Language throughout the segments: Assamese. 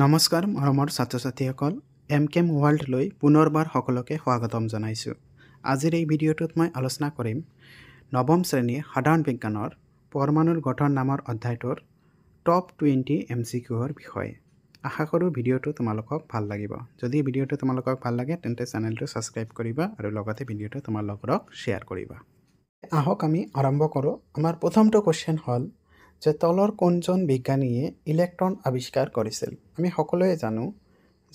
নমস্কাৰ মৰমৰ ছাত্ৰ ছাত্ৰীসকল এম কেম ৱৰ্ল্ডলৈ পুনৰবাৰ সকলোকে স্বাগতম জনাইছোঁ আজিৰ এই ভিডিঅ'টোত মই আলোচনা কৰিম নৱম শ্ৰেণীৰ সাধাৰণ বিজ্ঞানৰ পৰমাণুৰ গঠন নামৰ অধ্যায়টোৰ টপ টুৱেণ্টি এম চি কিউৰ বিষয়ে আশা কৰোঁ ভিডিঅ'টো তোমালোকক ভাল লাগিব যদি ভিডিঅ'টো তোমালোকক ভাল লাগে তেন্তে চেনেলটো ছাবস্ক্ৰাইব কৰিবা আৰু লগতে ভিডিঅ'টো তোমালোকক শ্বেয়াৰ কৰিবা আহক আমি আৰম্ভ কৰোঁ আমাৰ প্ৰথমটো কুৱেশ্যন হ'ল যে তলৰ কোনজন বিজ্ঞানীয়ে ইলেক্ট্ৰন আৱিষ্কাৰ কৰিছিল আমি সকলোৱে জানো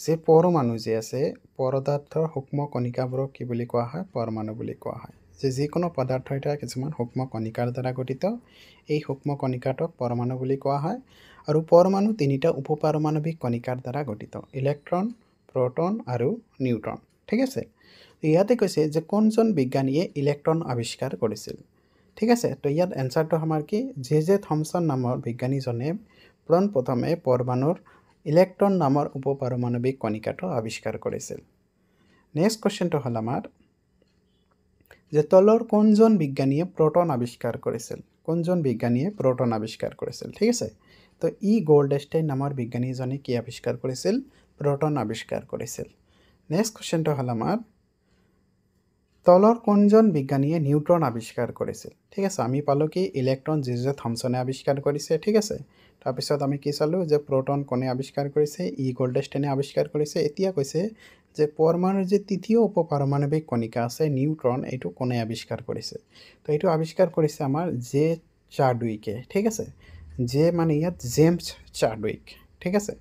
যে পৰমাণু যে আছে পদাৰ্থৰ সূক্ষ্ম কণিকাবোৰক কি বুলি কোৱা হয় পৰমাণু বুলি কোৱা হয় যে যিকোনো পদাৰ্থ এটা কিছুমান সূক্ষ্ম কণিকাৰ দ্বাৰা গঠিত এই সূক্ষ্ম কণিকাটোক পৰমাণু বুলি কোৱা হয় আৰু পৰমাণু তিনিটা উপ পাৰমাণৱিক কণিকাৰ দ্বাৰা গঠিত ইলেক্ট্ৰন প্ৰটন আৰু নিউট্ৰন ঠিক আছে ইয়াতে কৈছে যে কোনজন বিজ্ঞানীয়ে ইলেক্ট্ৰন আৱিষ্কাৰ কৰিছিল ঠিক আছে তো ইয়াত এনচাৰটো আমাৰ কি জে জে থমছন নামৰ বিজ্ঞানীজনে প্ৰথমে পৰমাণুৰ ইলেক্ট্ৰন নামৰ উপ পাৰমাণৱিক কণিকাটো আৱিষ্কাৰ কৰিছিল নেক্সট কুৱেশ্যনটো হ'ল আমাৰ যে তলৰ কোনজন বিজ্ঞানীয়ে প্ৰটন আৱিষ্কাৰ কৰিছিল কোনজন বিজ্ঞানীয়ে প্ৰটন আৱিষ্কাৰ কৰিছিল ঠিক আছে তো ই গোল্ডেষ্টাইন নামৰ বিজ্ঞানীজনে কি আৱিষ্কাৰ কৰিছিল প্ৰটন আৱিষ্কাৰ কৰিছিল নেক্সট কুৱেশ্যনটো হ'ল আমাৰ তলৰ কোনজন বিজ্ঞানীয়ে নিউট্ৰন আৱিষ্কাৰ কৰিছিল ঠিক আছে আমি পালোঁ কি ইলেক্ট্ৰন যি যে থমছনে আৱিষ্কাৰ কৰিছে ঠিক আছে তাৰপিছত আমি কি চালোঁ যে প্ৰটন কোনে আৱিষ্কাৰ কৰিছে ই গ'ল্ডেষ্টেনে আৱিষ্কাৰ কৰিছে এতিয়া কৈছে যে পৰমাণুৰ যে তৃতীয় উপ পাৰমাণৱিক কণিকা আছে নিউট্ৰন এইটো কোনে আৱিষ্কাৰ কৰিছে তো এইটো আৱিষ্কাৰ কৰিছে আমাৰ জে চাৰ্ডুইকে ঠিক আছে জে মানে ইয়াত জেমছ চাৰ্ডুইক ঠিক আছে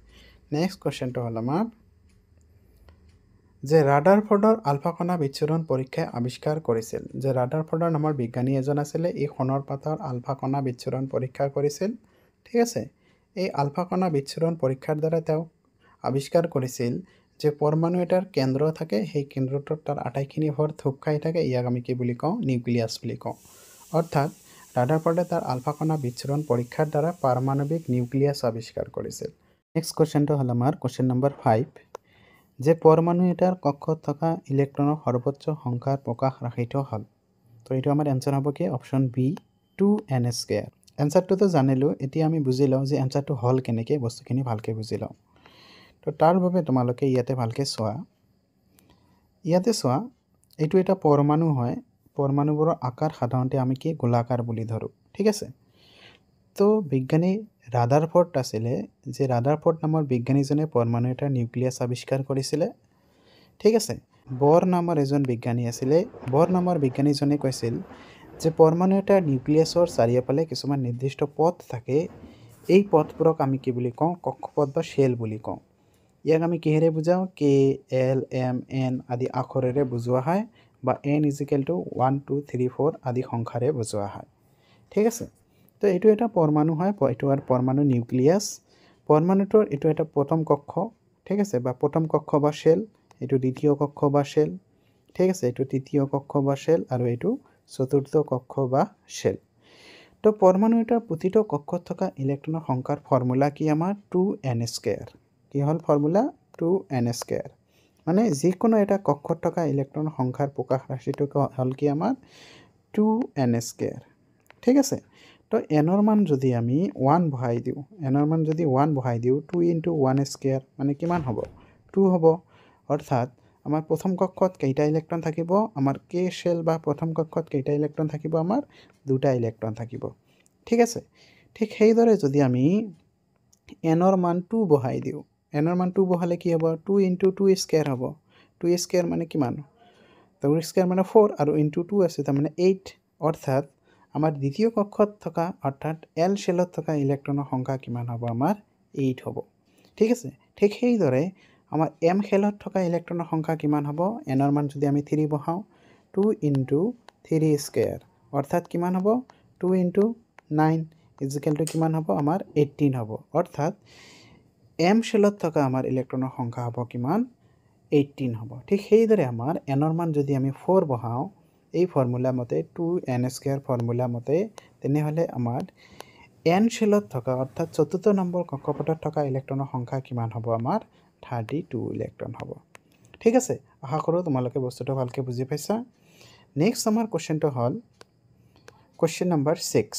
নেক্সট কুৱেশ্যনটো হ'ল আমাৰ যে ৰাডাৰ ফৰ্ডৰ আলফাকণা বিচ্ছুৰণ পৰীক্ষাই আৱিষ্কাৰ কৰিছিল যে ৰাডাৰ ফৰ্ডৰ নামৰ বিজ্ঞানী এজন আছিলে এই সোণৰ পাতৰ আলফাকণা বিচ্ছুৰণ পৰীক্ষা কৰিছিল ঠিক আছে এই আলফাকণা বিচ্ছুৰণ পৰীক্ষাৰ দ্বাৰা তেওঁক আৱিষ্কাৰ কৰিছিল যে পৰমাণু এটাৰ কেন্দ্ৰ থাকে সেই কেন্দ্ৰটোত তাৰ আটাইখিনি ভৰ থুপ খাই থাকে ইয়াক আমি কি বুলি কওঁ নিউক্লিয়াছ বুলি কওঁ অৰ্থাৎ ৰাডাৰ ফৰ্ডে তাৰ আলফাকণা বিচ্ছুৰণ পৰীক্ষাৰ দ্বাৰা পাৰমাণৱিক নিউক্লিয়াছ আৱিষ্কাৰ কৰিছিল নেক্সট কুৱেশ্যনটো হ'ল আমাৰ কুৱেশ্যন নম্বৰ ফাইভ যে পৰমাণু এটাৰ কক্ষত থকা ইলেক্ট্ৰনৰ সৰ্বোচ্চ সংখ্যাৰ প্ৰকাশ ৰাখি থোৱা হ'ল তো এইটো আমাৰ এনচাৰ হ'ব কি অপশ্যন বি টু এন এ স্কেয়াৰ এনচাৰটোতো জানিলোঁ এতিয়া আমি বুজি লওঁ যে এনচাৰটো হ'ল কেনেকৈ বস্তুখিনি ভালকৈ বুজি লওঁ তো তাৰ বাবে তোমালোকে ইয়াতে ভালকৈ চোৱা ইয়াতে চোৱা এইটো এটা পৰমাণু হয় পৰমাণুবোৰৰ আকাৰ সাধাৰণতে আমি কি গোলাকাৰ বুলি ধৰোঁ ঠিক আছে তো বিজ্ঞানী ৰাডাৰফৰ্ট আছিলে যে ৰাডাৰফৰ্ট নামৰ বিজ্ঞানীজনে পৰমাণু এটা নিউক্লিয়াছ আৱিষ্কাৰ কৰিছিলে ঠিক আছে বৰ নামৰ এজন বিজ্ঞানী আছিলে বৰ নামৰ বিজ্ঞানীজনে কৈছিল যে পৰমাণু এটা নিউক্লিয়াছৰ চাৰিওফালে কিছুমান নিৰ্দিষ্ট পথ থাকে এই পথবোৰক আমি কি বুলি কওঁ কক্ষপথ বা শ্বেল বুলি কওঁ ইয়াক আমি কিহেৰে বুজাওঁ কে এল এম এন আদি আখৰেৰে বুজোৱা হয় বা N equal to one two three four আদি সংখ্যাৰে বুজোৱা হয় ঠিক আছে তো এইটো এটা পৰমাণু হয় এইটো আৰু পৰমাণু নিউক্লিয়াছ পৰমাণুটোৰ এইটো এটা প্ৰথম কক্ষ ঠিক আছে বা প্ৰথম কক্ষ বা শেল এইটো দ্বিতীয় কক্ষ বা শেল ঠিক আছে এইটো তৃতীয় কক্ষ বা শেল আৰু এইটো চতুৰ্থ কক্ষ বা শেল তো পৰমাণু এটাৰ প্ৰতিটো কক্ষত থকা ইলেক্ট্ৰনৰ সংখ্যাৰ ফৰ্মুলা কি আমাৰ টু এন স্কেয়াৰ কি হল ফৰ্মুলা টু এন স্কেয়াৰ মানে যিকোনো এটা কক্ষত থকা ইলেক্ট্ৰনৰ সংখ্যাৰ প্ৰকাশ ৰাশিটো হল কি আমাৰ টু এন স্কেয়াৰ ঠিক আছে তো এনৰ মান যদি আমি ওৱান বহাই দিওঁ এনৰ মান যদি ওৱান বহাই দিওঁ টু ইনটু ওৱান স্কেয়াৰ মানে কিমান হ'ব টু হ'ব অৰ্থাৎ আমাৰ প্ৰথম কক্ষত কেইটা ইলেক্ট্ৰন থাকিব আমাৰ কে চেল বা প্ৰথম কক্ষত কেইটা ইলেক্ট্ৰন থাকিব আমাৰ দুটা ইলেক্ট্ৰন থাকিব ঠিক আছে ঠিক সেইদৰে যদি আমি এনৰ মান টু বহাই দিওঁ এনৰ মান টু বহালে কি হ'ব টু ইনটু টু স্কেয়াৰ হ'ব টু স্কেয়াৰ মানে কিমান টু স্কেয়াৰ মানে ফ'ৰ আৰু ইনটু টু আছে তাৰমানে এইট অৰ্থাৎ আমাৰ দ্বিতীয় কক্ষত থকা অৰ্থাৎ এল চেলত থকা ইলেক্ট্ৰনৰ সংখ্যা কিমান হ'ব আমাৰ এইট হ'ব ঠিক আছে ঠিক সেইদৰে আমাৰ এম খেলত থকা ইলেক্ট্ৰনৰ সংখ্যা কিমান হ'ব এনৰ মান যদি আমি থ্ৰী বহাওঁ টু ইণ্টু থ্ৰী স্কেয়াৰ অৰ্থাৎ কিমান হ'ব টু ইণ্টু নাইন ইজিকেলটো কিমান হ'ব আমাৰ এইটিন হ'ব অৰ্থাৎ এম চেলত থকা আমাৰ ইলেক্ট্ৰনৰ সংখ্যা হ'ব কিমান এইটিন হ'ব ঠিক সেইদৰে আমাৰ এনৰ মান যদি আমি ফ'ৰ বহাওঁ এই ফৰ্মুলা মতে টু এন স্কুৱেৰ ফৰ্মুলা মতে তেনেহ'লে আমাৰ এন শ্বেলত থকা অৰ্থাৎ চতুৰ্থ নম্বৰ কক্ষপথত থকা ইলেক্ট্ৰনৰ সংখ্যা কিমান হ'ব আমাৰ থাৰ্টি টু ইলেক্ট্ৰন হ'ব ঠিক আছে আশা কৰোঁ তোমালোকে বস্তুটো ভালকৈ বুজি পাইছা নেক্সট আমাৰ কুৱেশ্যনটো হ'ল question number six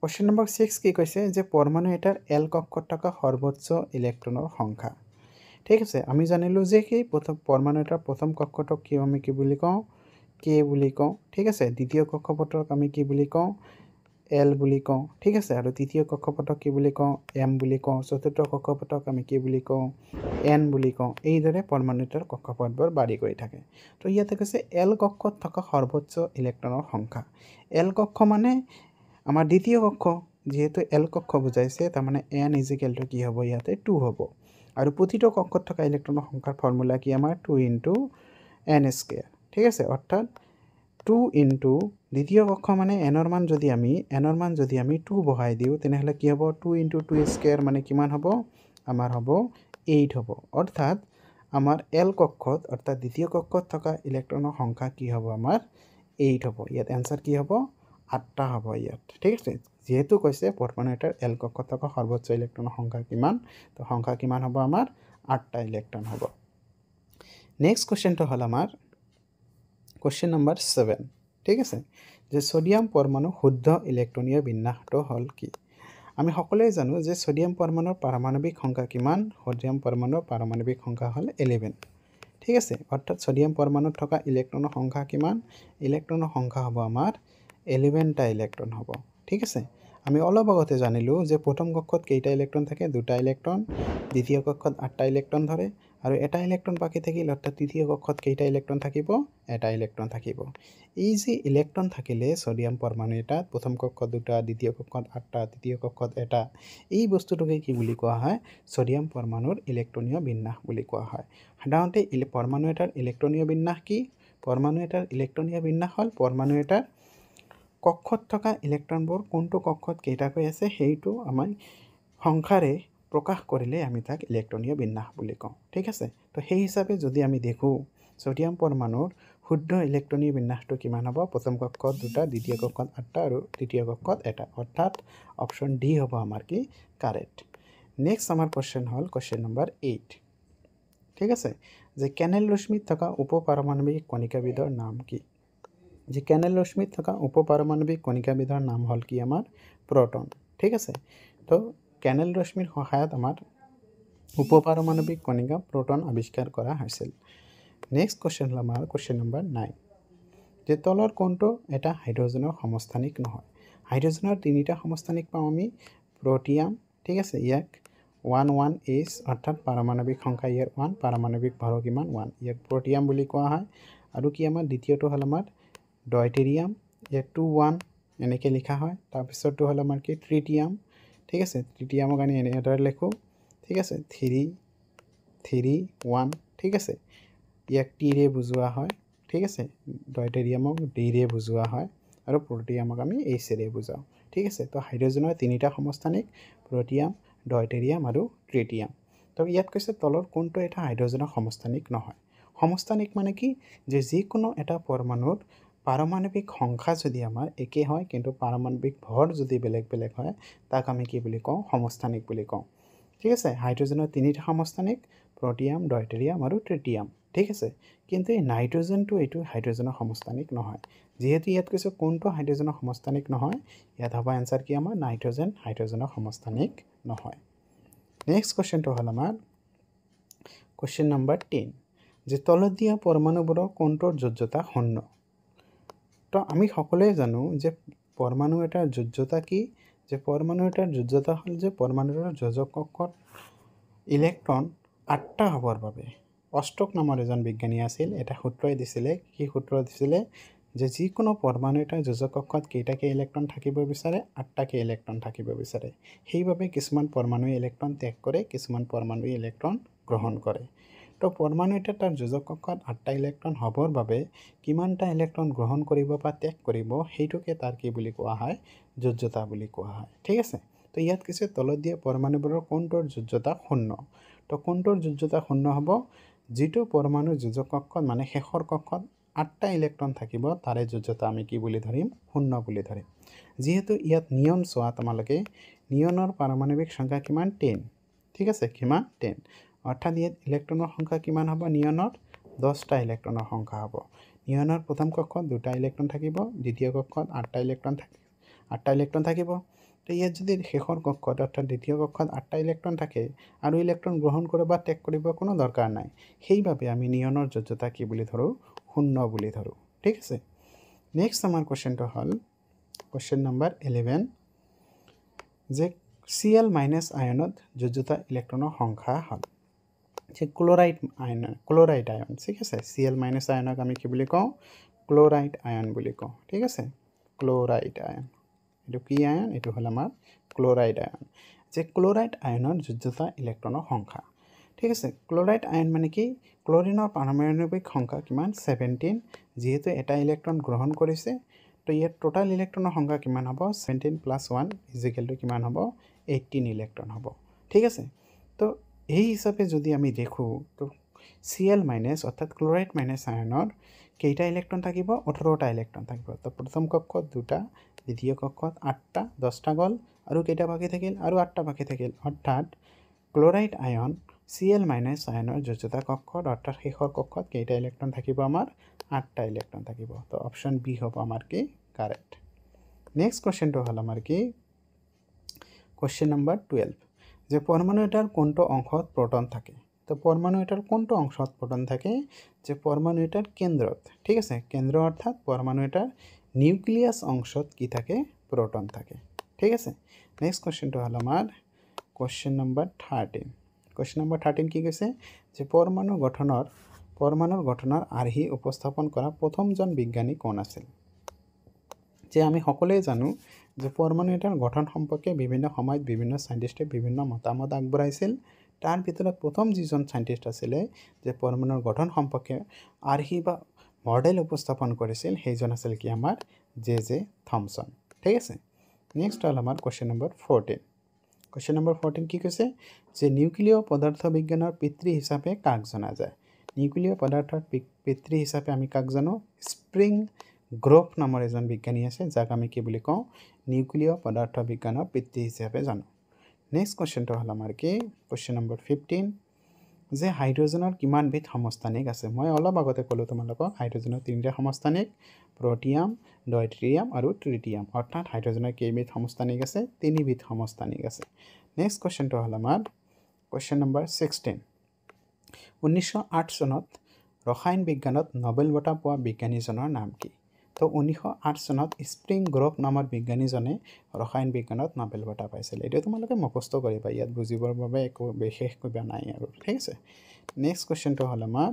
question number six কি কৈছে যে পৰমাণু এটাৰ এল কক্ষত থকা সৰ্বোচ্চ ইলেক্ট্ৰনৰ সংখ্যা ঠিক আছে আমি জানিলোঁ যে সেই প্ৰথম পৰমাণু এটাৰ প্ৰথম কক্ষটোক কি আমি কি বুলি কওঁ কে বুলি কওঁ ঠিক আছে দ্বিতীয় কক্ষপথক আমি কি বুলি কওঁ এল বুলি কওঁ ঠিক আছে আৰু তৃতীয় কক্ষপথক কি বুলি কওঁ এম বুলি কওঁ চতুৰ্থ কক্ষপথক আমি কি বুলি কওঁ এন বুলি কওঁ এইদৰে পৰমাণুতৰ কক্ষপথবোৰ বাঢ়ি গৈ থাকে তো ইয়াতে কৈছে এল কক্ষত থকা সৰ্বোচ্চ ইলেক্ট্ৰনৰ সংখ্যা এল কক্ষ মানে আমাৰ দ্বিতীয় কক্ষ যিহেতু এল কক্ষ বুজাইছে তাৰমানে এন ইজিকেলটো কি হ'ব ইয়াতে টু হ'ব আৰু প্ৰতিটো কক্ষত থকা ইলেক্ট্ৰনৰ সংখ্যাৰ ফৰ্মুলা কি আমাৰ two into N square ঠিক আছে অর্থাৎ টু ইন্টু দ্বিতীয় কক্ষ মানে এনের মান যদি আমি এনের মান যদি আমি টু বহাই দিও তেন কি হব টু ইন্টু টু স্কেয়ার মানে কি হব আমার হব এইট হব অর্থাৎ আমার এল কক্ষত অর্থাৎ দ্বিতীয় কক্ষত থাকা ইলেকট্রনের সংখ্যা কি হব আমার এইট হব ইয়াত এনসার কি হব আটটা হব ইয়াত ঠিক আছে যেহেতু কৈছে পদ্মনেটার এল কক্ষত থাকা সর্বোচ্চ ইলেকট্রনের সংখ্যা কিমান তো সংখ্যা কিমান হব আমার আটটা ইলেকট্রন হব নেক্সট কুয়েশনটা হল আমার কুৱেশ্যন নম্বৰ ছেভেন ঠিক আছে যে ছডিয়াম পৰমাণু শুদ্ধ ইলেক্ট্ৰনীয় বিন্যাসটো হ'ল কি আমি সকলোৱে জানো যে ছডিয়াম পৰমাণুৰ পাৰমাণৱিক সংখ্যা কিমান ছডিয়াম পৰমাণুৰ পাৰমাণৱিক সংখ্যা হ'ল ইলেভেন ঠিক আছে অৰ্থাৎ ছডিয়াম পৰমাণুত থকা ইলেক্ট্ৰনৰ সংখ্যা কিমান ইলেক্ট্ৰনৰ সংখ্যা হ'ব আমাৰ ইলেভেনটা ইলেক্ট্ৰন হ'ব ঠিক আছে আমি অলপ আগতে জানিলোঁ যে প্ৰথম কক্ষত কেইটা ইলেক্ট্ৰন থাকে দুটা ইলেক্ট্ৰন দ্বিতীয় কক্ষত আঠটা ইলেক্ট্ৰন ধৰে আৰু এটা ইলেক্ট্ৰন বাকী থাকিল অৰ্থাৎ তৃতীয় কক্ষত কেইটা ইলেক্ট্ৰন থাকিব এটা ইলেক্ট্ৰন থাকিব এই যে ইলেক্ট্ৰন থাকিলে ছ'ডিয়াম পৰমাণু এটা প্ৰথম কক্ষত দুটা দ্বিতীয় কক্ষত আঠটা তৃতীয় কক্ষত এটা এই বস্তুটোকে কি বুলি কোৱা হয় ছ'ডিয়াম পৰমাণুৰ ইলেক্ট্ৰনীয় বিন্যাস বুলি কোৱা হয় সাধাৰণতে পৰমাণু এটাৰ ইলেক্ট্ৰনীয় বিন্যাস কি পৰমাণু এটাৰ ইলেক্ট্ৰনীয় বিন্যাস হ'ল পৰমাণু এটাৰ কক্ষত থকা ইলেক্ট্ৰনবোৰ কোনটো কক্ষত কেইটাকৈ আছে সেইটো আমাৰ সংখ্যাৰে প্ৰকাশ কৰিলে আমি তাক ইলেক্ট্ৰনীয় বিন্যাস বুলি কওঁ ঠিক আছে তো সেই হিচাপে যদি আমি দেখোঁ ছডিয়াম পৰমাণুৰ শুদ্ধ ইলেক্ট্ৰনীয় বিন্যাসটো কিমান হ'ব প্ৰথম কক্ষত দুটা দ্বিতীয় কক্ষত আঠটা আৰু তৃতীয় কক্ষত এটা অৰ্থাৎ অপশ্যন ডি হ'ব আমাৰ কি কাৰেণ্ট নেক্সট আমাৰ কুৱেশ্যন হ'ল কুৱেশ্যন নম্বৰ এইট ঠিক আছে যে কেনেল ৰশ্মিত থকা উপ পাৰমাণৱিক কণিকাবিধৰ নাম কি যে কেনেল ৰশ্মিত থকা উপ পাৰমাণৱিক কণিকাবিধৰ নাম হ'ল কি আমাৰ প্ৰটন ঠিক আছে তো কেনেল ৰশ্মিৰ সহায়ত আমাৰ উপপাৰমাণবিক কণিকা প্ৰটন আৱিষ্কাৰ কৰা হৈছিল নেক্সট কুৱেশ্যন হল আমাৰ কুৱেশ্যন নম্বৰ নাইন যে তলৰ কোনটো এটা হাইড্ৰজেনৰ সমস্থানিক নহয় হাইড্ৰজেনৰ তিনিটা সমস্থানিক পাওঁ আমি প্ৰটিয়াম ঠিক আছে ইয়াক ওৱান ওৱান এইচ অৰ্থাৎ পাৰমাণৱিক সংখ্যা ইয়াৰ ওৱান পাৰমাণৱিক ভৰ কিমান ওৱান ইয়াক প্ৰটিয়াম বুলি কোৱা হয় আৰু কি আমাৰ দ্বিতীয়টো হল আমাৰ ডয়টেৰিয়াম ইয়াক টু ওৱান এনেকৈ লিখা হয় তাৰপৰটা হল আমাৰ কি ট্ৰিটিয়াম ঠিক আছে তৃতীয় আমাক আনি এনেদৰে লিখোঁ ঠিক আছে থ্ৰী থ্ৰী ওৱান ঠিক আছে ইয়াক টিৰে বুজোৱা হয় ঠিক আছে ডয়টেৰিয়ামক ডিৰে বুজোৱা হয় আৰু প্ৰটিয়ামক আমি এইচেৰে বুজাওঁ ঠিক আছে তো হাইড্ৰজেনৰ তিনিটা সমস্থানিক প্ৰটিয়াম ডয়টেৰিয়াম আৰু ট্ৰিটিয়াম তো ইয়াত কৈছে তলৰ কোনটো এটা হাইড্ৰজেনৰ সমস্থানিক নহয় সমস্থানিক মানে কি যে যিকোনো এটা পৰমাণুত পাৰমাণৱিক সংখ্যা যদি আমাৰ একেই হয় কিন্তু পাৰমাণৱিক ভৰ যদি বেলেগ বেলেগ হয় তাক আমি কি বুলি কওঁ সমস্থানিক বুলি কওঁ ঠিক আছে হাইড্ৰজেনৰ তিনিটা সমস্থানিক প্ৰটিয়াম ডইটেৰিয়াম আৰু ট্ৰিটিয়াম ঠিক আছে কিন্তু এই নাইট্ৰজেনটো এইটো হাইড্ৰজেনৰ সমস্থানিক নহয় যিহেতু ইয়াত কৈছোঁ কোনটো হাইড্ৰজেনৰ সমস্থানিক নহয় ইয়াত হ'ব এনচাৰ কি আমাৰ নাইট্ৰজেন হাইড্ৰজেনৰ সমস্থানিক নহয় নেক্সট কুৱেশ্যনটো হ'ল আমাৰ কুৱেশ্যন নম্বৰ টেন যে তলত দিয়া পৰমাণুবোৰৰ কোনটোৰ যোজ্যতা শূন্য তো আমি সকলোৱে জানো যে পৰমাণু এটাৰ যোজ্যতা কি যে পৰমাণু এটাৰ যোজ্যতা হ'ল যে পৰমাণুৰ যোজকত ইলেক্ট্ৰন আঠটা হ'বৰ বাবে অষ্টক নামৰ এজন বিজ্ঞানী আছিল এটা সূত্ৰই দিছিলে কি সূত্ৰ দিছিলে যে যিকোনো পৰমাণু এটা যোজকক্ষত কেইটাকৈ ইলেক্ট্ৰন থাকিব বিচাৰে আঠটাকৈ ইলেক্ট্ৰন থাকিব বিচাৰে সেইবাবে কিছুমান পৰমাণুৱে ইলেক্ট্ৰন ত্যাগ কৰে কিছুমান পৰমাণুৱে ইলেক্ট্ৰন গ্ৰহণ কৰে তো পৰমাণু এটা তাৰ যোজকত আঠটা ইলেক্ট্ৰন হ'বৰ বাবে কিমানটা ইলেক্ট্ৰন গ্ৰহণ কৰিব বা ত্যাগ কৰিব সেইটোকে তাৰ কি বুলি কোৱা হয় যোজ্যতা বুলি কোৱা হয় ঠিক আছে তো ইয়াত কিছু তলত দিয়া পৰমাণুবোৰৰ কোনটোৰ যোজ্যতা শূন্য তো কোনটোৰ যোজ্যতা শূন্য হ'ব যিটো পৰমাণু যোজক কক্ষত মানে শেষৰ কক্ষত আঠটা ইলেক্ট্ৰন থাকিব তাৰে যোজ্যতা আমি কি বুলি ধৰিম শূন্য বুলি ধৰিম যিহেতু ইয়াত নিয়ম চোৱা তোমালোকে নিয়নৰ পাৰমাণৱিক সংখ্যা কিমান টেন ঠিক আছে কিমান টেন অৰ্থাৎ ইয়াত ইলেক্ট্ৰনৰ সংখ্যা কিমান হব নিয়নত দহটা ইলেক্ট্ৰনৰ সংখ্যা হব নিয়নৰ প্ৰথম কক্ষত দুটা ইলেক্ট্ৰন থাকিব দ্বিতীয় কক্ষত আঠটা ইলেক্ট্ৰন থাকে আঠটা ইলেক্ট্ৰন থাকিব তো ইয়াত যদি শেষৰ কক্ষত অৰ্থাৎ দ্বিতীয় কক্ষত আঠটা ইলেক্ট্ৰন থাকে আৰু ইলেক্ট্ৰন গ্ৰহণ কৰে বা ত্যাগ কৰব কোনো দৰকাৰ নাই সেইবাবে আমি নিয়নৰ যোগ্যতা কি বুলি ধৰোঁ শূন্য বুলি ধৰোঁ ঠিক আছে নেক্সট আমাৰ কুৱেশ্যনটো হল কুৱেশ্যন নম্বৰ ইলেভেন যে চি এল মাইনাছ আয়নত যোগ্যতা ইলেক্ট্ৰনৰ সংখ্যা হয় যে ক্লোৰাইড আয়ন ক্লোৰাইড আয়ন ঠিক আছে চি এল মাইনাছ আয়নক আমি কি বুলি কওঁ ক্লোৰাইড আয়ন বুলি কওঁ ঠিক আছে ক্লোৰাইড আয়ন এইটো কি আয়ন এইটো হ'ল আমাৰ ক্লোৰাইড আয়ন যে ক্লোৰাইড আয়নৰ যোজ্যতা ইলেক্ট্ৰনৰ সংখ্যা ঠিক আছে ক্লোৰাইড আয়ন মানে কি ক্লৰিনৰ পাৰমাণৱিক সংখ্যা কিমান ছেভেণ্টিন যিহেতু এটা ইলেক্ট্ৰন গ্ৰহণ কৰিছে তো ইয়াত ট'টেল ইলেক্ট্ৰনৰ সংখ্যা কিমান হ'ব ছেভেণ্টিন প্লাছ ওৱান ইজিকেলটো কিমান হ'ব এইটিন ইলেক্ট্ৰন হ'ব ঠিক আছে তো এই হিচাপে যদি আমি দেখোঁ তো চি এল মাইনাছ অৰ্থাৎ ক্লৰাইড মাইনাছ আয়নৰ কেইটা ইলেক্ট্ৰন থাকিব ওঠৰটা ইলেক্ট্ৰন থাকিব তো প্ৰথম কক্ষত দুটা দ্বিতীয় কক্ষত আঠটা দহটা গ'ল আৰু কেইটা বাকী থাকিল আৰু আঠটা বাকী থাকিল অৰ্থাৎ ক্লৰাইড আয়ন চি এল মাইনাছ আয়নৰ যোজোতা কক্ষত অৰ্থাৎ শেষৰ কক্ষত কেইটা ইলেক্ট্ৰন থাকিব আমাৰ আঠটা ইলেক্ট্ৰন থাকিব তো অপশ্যন বি হ'ব আমাৰ কি কাৰেক্ট নেক্সট কুৱেশ্যনটো হ'ল আমাৰ কি কুৱেশ্যন নম্বৰ টুৱেল্ভ যে পরমাণু এটার কোনটো অংশত প্রোটন থাকে তো পরমাণু এটার কোনটো অংশত প্রোটন থাকে যে পরমাণু এটার কেন্দ্রত ঠিক আছে কেন্দ্র অর্থাৎ পরমাণু এটার নিউক্লিয়াস অংশত কি থাকে প্রোটন থাকে ঠিক আছে নেক্সট কোশ্চেনটা হলো আমার question number thirteen question number thirteen কি কৈছে যে পরমাণু গঠনৰ পরমাণুর ঘটনার আর্হি উপস্থাপন কৰা প্ৰথমজন বিজ্ঞানী কোন আছিল যে আমি সকলোৱে জানো যে পৰমাণুটাৰ গঠন সম্পৰ্কে বিভিন্ন সময়ত বিভিন্ন চাইণ্টিষ্টে বিভিন্ন মতামত আগবঢ়াইছিল তাৰ ভিতৰত প্ৰথম যিজন চাইণ্টিষ্ট আছিলে যে পৰমাণুৰ গঠন সম্পৰ্কে আৰ্হি বা মডেল উপস্থাপন কৰিছিল সেইজন আছিল কি আমাৰ জে জে থমছন ঠিক আছে নেক্সট হ'ল আমাৰ question number fourteen question number fourteen কি কৈছে যে নিউক্লিয় পদাৰ্থ বিজ্ঞানৰ পিতৃ হিচাপে কাক জনা যায় নিউক্লিয় পদাৰ্থৰ পিতৃ হিচাপে আমি কাক জানো স্প্ৰিং গ্ৰ'প নামৰ এজন বিজ্ঞানী আছে যাক আমি কি বুলি কওঁ নিউক্লিয় পদাৰ্থ বিজ্ঞানৰ পিতৃ হিচাপে জানো নেক্সট কুৱেশ্যনটো হ'ল আমাৰ কি কুৱেশ্যন নম্বৰ ফিফটিন যে হাইড্ৰজেনৰ কিমানবিধ সমস্থানিক আছে মই অলপ আগতে ক'লোঁ তোমালোকক হাইড্ৰজেনৰ তিনিটা সমস্থানিক প্ৰটিয়াম ডয়ট্ৰিয়াম আৰু ট্ৰিটিয়াম অৰ্থাৎ হাইড্ৰজেনৰ কেইবিধ সমস্থানিক আছে তিনিবিধ সমস্থানিক আছে নেক্সট কুৱেশ্যনটো হ'ল আমাৰ কুৱেশ্যন নম্বৰ ছিক্সটিন ঊনৈছশ আঠ চনত ৰসায়ন বিজ্ঞানত নবেল বঁটা পোৱা বিজ্ঞানীজনৰ নাম কি তো ঊনৈছশ আঠ চনত স্প্ৰিং গ্ৰ'ভ নামৰ বিজ্ঞানীজনে ৰসায়ন বিজ্ঞানত নবেল বঁটা পাইছিল এইটো তোমালোকে মুখস্থ কৰিবা ইয়াত বুজিবৰ বাবে একো বিশেষ কৰিব নাই আৰু ঠিক আছে নেক্সট কুৱেশ্যনটো হ'ল আমাৰ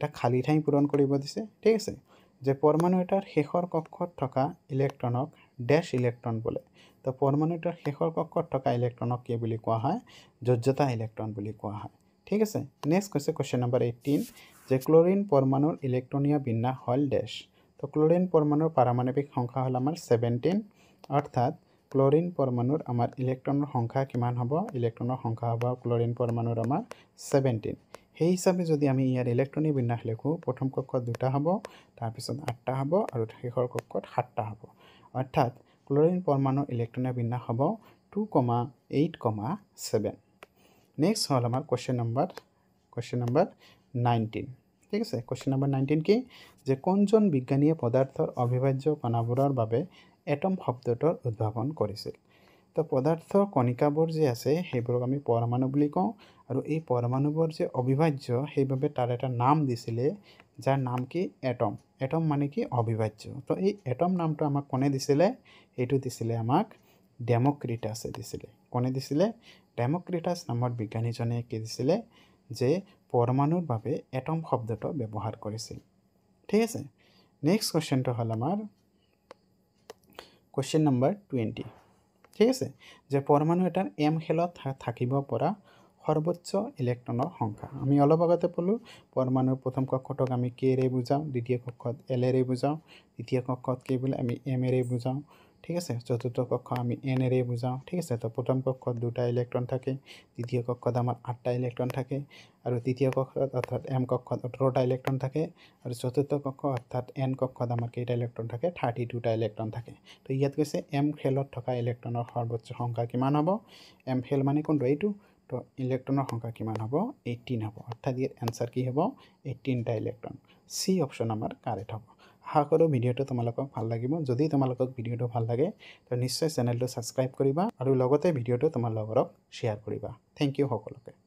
এটা খালী ঠাই পূৰণ কৰিব দিছে ঠিক আছে যে পৰমাণু এটাৰ শেষৰ কক্ষত থকা ইলেক্ট্ৰনক ডেছ ইলেক্ট্ৰন বোলে তো পৰমাণু এটাৰ শেষৰ কক্ষত থকা ইলেক্ট্ৰনক কি বুলি কোৱা হয় যোজ্যতা ইলেক্ট্ৰন বুলি কোৱা হয় ঠিক আছে নেক্সট কৈছে কুৱেশ্যন নম্বৰ এইটিন যে ক্লৰিন পৰমাণুৰ ইলেক্ট্ৰনীয় বিন্যাস হ'ল ডেছ তো ক্লোরিন পরমাণুর পারমাণবিক সংখ্যা হল আমার সেভেন্টিন অর্থাৎ ক্লোরিন পরমাণুর আমার ইলেকট্রনের সংখ্যা কি হব ইলেকট্রনের সংখ্যা হব ক্লোরিন পরমাণুর আমার সেভেন্টিন সেই হিসাবে যদি আমি ইয়ার ইলেকট্রনিক বিন্যাস লিখো প্রথম কক্ষত দুটা হব তারপর আটটা হব আর শেষের কক্ষত সাতটা হব অর্থাৎ ক্লোরিন পরমাণুর ইলেকট্রনিক বিন্যাস হব two comma eight comma seven next হল আমার question number question number nineteen ঠিক আছে কুৱেশ্যন নম্বৰ নাইনটিন কি যে কোনজন বিজ্ঞানীয়ে পদাৰ্থৰ অবিভাজ্য কণাবোৰৰ বাবে এটম শব্দটোৰ উদ্ভাৱন কৰিছিল তো পদাৰ্থ কণিকাবোৰ যে আছে সেইবোৰক আমি পৰমাণু বুলি কওঁ আৰু এই পৰমাণুবোৰ যে অবিভাজ্য সেইবাবে তাৰ এটা নাম দিছিলে যাৰ নাম কি এটম এটম মানে কি অবিভাজ্য তো এই এটম নামটো আমাক কোনে দিছিলে সেইটো দিছিলে আমাক ডেমক্ৰিটাছে দিছিলে কোনে দিছিলে ডেমক্ৰিটাছ নামৰ বিজ্ঞানীজনে কি দিছিলে যে পৰমাণুৰ বাবে এটম শব্দটো ব্যৱহাৰ কৰিছিল ঠিক আছে নেক্সট কুৱেশ্যনটো হ'ল আমাৰ কুৱেশ্যন নম্বৰ টুৱেণ্টি ঠিক আছে যে পৰমাণু এটাৰ এম খেলত থাকিব পৰা সৰ্বোচ্চ ইলেক্ট্ৰনৰ সংখ্যা আমি অলপ আগতে ক'লোঁ পৰমাণুৰ প্ৰথম কক্ষটোক আমি কেৰে বুজাওঁ দ্বিতীয় কক্ষত এলেৰে বুজাওঁ তৃতীয় কক্ষত কে বোলে আমি এমেৰে বুজাওঁ ঠিক আছে চতুৰ্থ কক্ষ আমি এনেৰে বুঝাও ঠিক আছে তো প্ৰথম কক্ষ দুটা ইলেক্ট্ৰন থাকে দ্বিতীয় কক্ষত আমাৰ আঠটা ইলেক্ট্ৰন থাকে আৰু তৃতীয় কক্ষত অৰ্থাৎ এম কক্ষত ওঠৰটা ইলেক্ট্ৰন থাকে আৰু চতুৰ্থ কক্ষ অৰ্থাৎ এন কক্ষত আমাৰ কেইটা ইলেক্ট্ৰন থাকে থাৰ্টি টুটা ইলেক্ট্ৰন থাকে তো ইয়াত কৈছে এম খেলত থকা ইলেক্ট্ৰনৰ সৰ্বোচ্চ সংখ্যা কিমান হব এম খেল মানে কোনটো এইটো তো ইলেক্ট্ৰনৰ সংখ্যা কিমান হব এইটিন হব অৰ্থাৎ ইয়াত অ্যান্সাৰ কি হব এইটিনটা ইলেক্ট্ৰন চি অপশ্যন আমাৰ কাৰেক্ট হ'ব আশা কৰোঁ ভিডিঅ'টো তোমালোকক ভাল লাগিব যদি তোমালোকক ভিডিঅ'টো ভাল লাগে নিশ্চয় চেনেলটো ছাবস্ক্ৰাইব কৰিবা আৰু লগতে ভিডিঅ'টো তোমাৰ লগৰক শ্বেয়াৰ কৰিবা থেংক ইউ সকলোকে